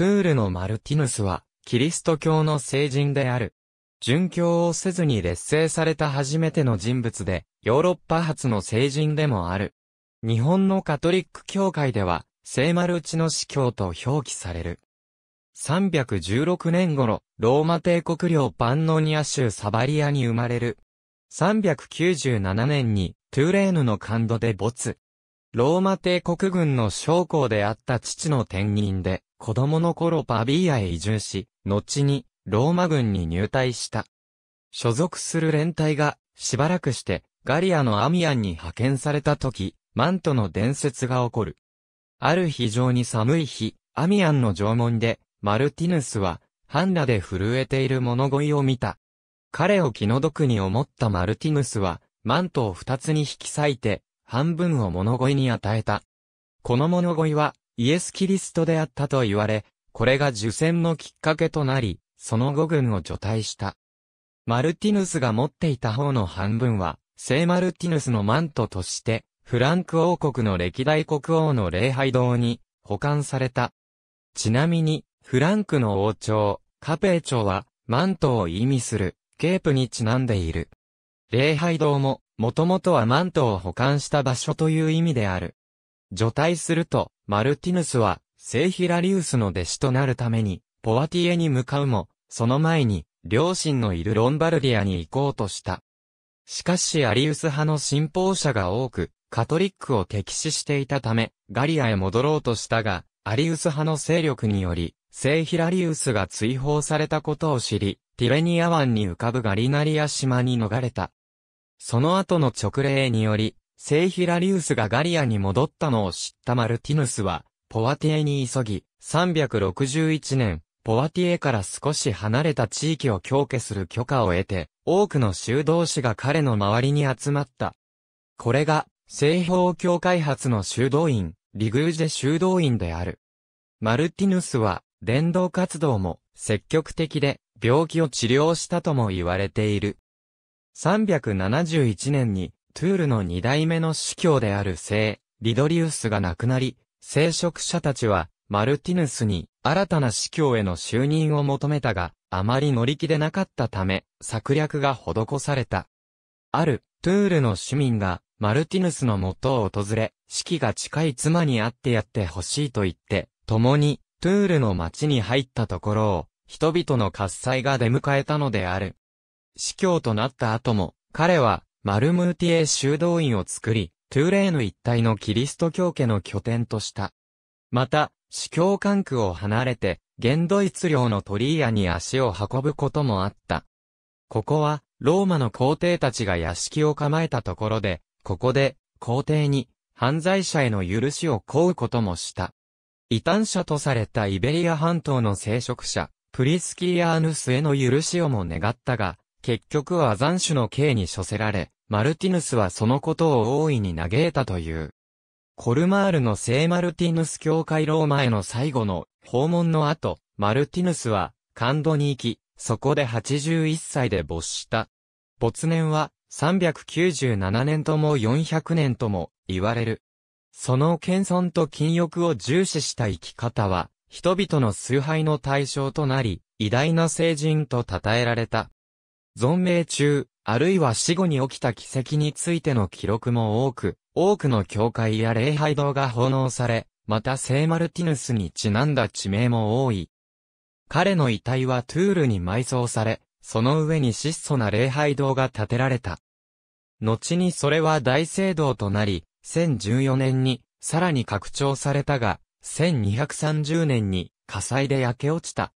トゥールのマルティヌスは、キリスト教の聖人である。殉教をせずに劣勢された初めての人物で、ヨーロッパ初の聖人でもある。日本のカトリック教会では、聖マルチの司教と表記される。316年頃、ローマ帝国領パンノニア州サバリアに生まれる。397年に、トゥーレーヌの感度で没。ローマ帝国軍の将校であった父の転任で、子供の頃パビーアへ移住し、後に、ローマ軍に入隊した。所属する連隊が、しばらくして、ガリアのアミアンに派遣された時、マントの伝説が起こる。ある非常に寒い日、アミアンの縄文で、マルティヌスは、ハンナで震えている物乞いを見た。彼を気の毒に思ったマルティヌスは、マントを二つに引き裂いて、半分を物乞いに与えた。この物乞いは、イエス・キリストであったと言われ、これが受選のきっかけとなり、その後軍を除隊した。マルティヌスが持っていた方の半分は、聖マルティヌスのマントとして、フランク王国の歴代国王の礼拝堂に保管された。ちなみに、フランクの王朝、カペー朝は、マントを意味する、ケープにちなんでいる。礼拝堂も、もともとはマントを保管した場所という意味である。除隊すると、マルティヌスは、聖ヒラリウスの弟子となるために、ポワティエに向かうも、その前に、両親のいるロンバルディアに行こうとした。しかしアリウス派の信奉者が多く、カトリックを敵視していたため、ガリアへ戻ろうとしたが、アリウス派の勢力により、聖ヒラリウスが追放されたことを知り、ティレニア湾に浮かぶガリナリア島に逃れた。その後の直令により、聖ヒラリウスがガリアに戻ったのを知ったマルティヌスは、ポワティエに急ぎ、361年、ポワティエから少し離れた地域を強化する許可を得て、多くの修道士が彼の周りに集まった。これが、西方教開発の修道院、リグージェ修道院である。マルティヌスは、伝道活動も積極的で、病気を治療したとも言われている。371年に、トゥールの二代目の司教である聖、リドリウスが亡くなり、聖職者たちは、マルティヌスに新たな司教への就任を求めたが、あまり乗り気でなかったため、策略が施された。ある、トゥールの市民が、マルティヌスの元を訪れ、式が近い妻に会ってやってほしいと言って、共に、トゥールの町に入ったところを、人々の喝采が出迎えたのである。司教となった後も、彼は、マルムーティエ修道院を作り、トゥーレーヌ一帯のキリスト教家の拠点とした。また、司教管区を離れて、現ドイツ領のトリーアに足を運ぶこともあった。ここは、ローマの皇帝たちが屋敷を構えたところで、ここで、皇帝に、犯罪者への許しを請うこともした。異端者とされたイベリア半島の聖職者、プリスキリアーヌスへの許しをも願ったが、結局は残首の刑に処せられ、マルティヌスはそのことを大いに嘆いたという。コルマールの聖マルティヌス教会ローマへの最後の訪問の後、マルティヌスはカンドに行き、そこで81歳で没した。没年は397年とも400年とも言われる。その謙遜と禁欲を重視した生き方は、人々の崇拝の対象となり、偉大な聖人と称えられた。存命中、あるいは死後に起きた奇跡についての記録も多く、多くの教会や礼拝堂が奉納され、また聖マルティヌスにちなんだ地名も多い。彼の遺体はトゥールに埋葬され、その上に質素な礼拝堂が建てられた。後にそれは大聖堂となり、1014年にさらに拡張されたが、1230年に火災で焼け落ちた。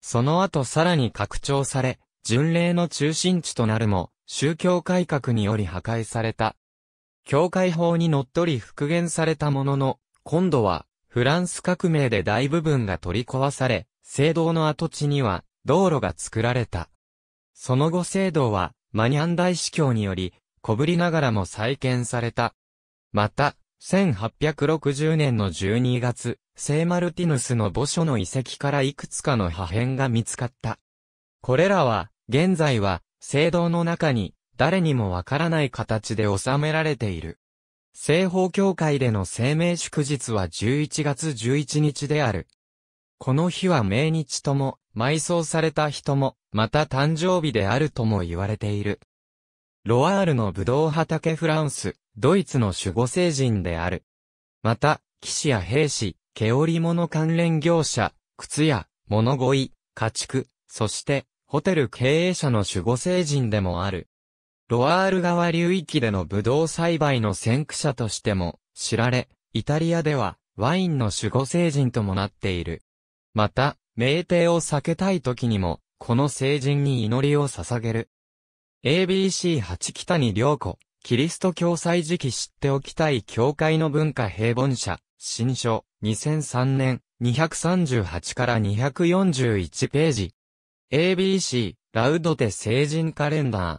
その後さらに拡張され、巡礼の中心地となるも、宗教改革により破壊された。教会法にのっとり復元されたものの、今度は、フランス革命で大部分が取り壊され、聖堂の跡地には、道路が作られた。その後聖堂は、マニャン大司教により、小ぶりながらも再建された。また、1860年の12月、聖マルティヌスの墓所の遺跡からいくつかの破片が見つかった。これらは、現在は、聖堂の中に、誰にもわからない形で収められている。西方教会での生命祝日は11月11日である。この日は命日とも、埋葬された人も、また誕生日であるとも言われている。ロワールのブドウ畑フランス、ドイツの守護聖人である。また、騎士や兵士、毛織物関連業者、靴や、物乞い、家畜、そして、ホテル経営者の守護聖人でもある。ロアール川流域でのブドウ栽培の先駆者としても知られ、イタリアではワインの守護聖人ともなっている。また、名帝を避けたい時にも、この聖人に祈りを捧げる。ABC8 北に良子、キリスト教祭時期知っておきたい教会の文化平凡者、新書、2003年、238から241ページ。ABC、ラウドテ成人カレンダー。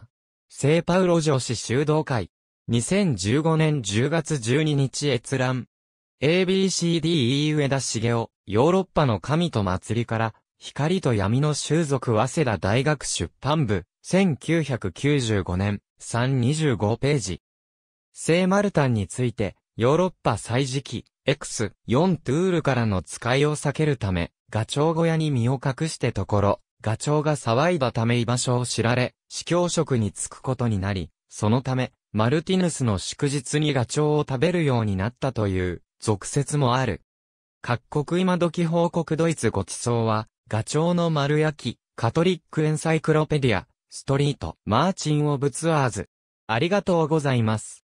聖パウロ女子修道会。2015年10月12日閲覧。ABCDE 上田茂雄、ヨーロッパの神と祭りから、光と闇の習俗早稲田大学出版部、1995年、325ページ。聖マルタンについて、ヨーロッパ祭時期、X、4トゥールからの使いを避けるため、ガチョウ小屋に身を隠してところ、ガチョウが騒いだため居場所を知られ、司教職に就くことになり、そのため、マルティヌスの祝日にガチョウを食べるようになったという、俗説もある。各国今時報告ドイツごちそうは、ガチョウの丸焼き、カトリックエンサイクロペディア、ストリート、マーチン・オブ・ツアーズ。ありがとうございます。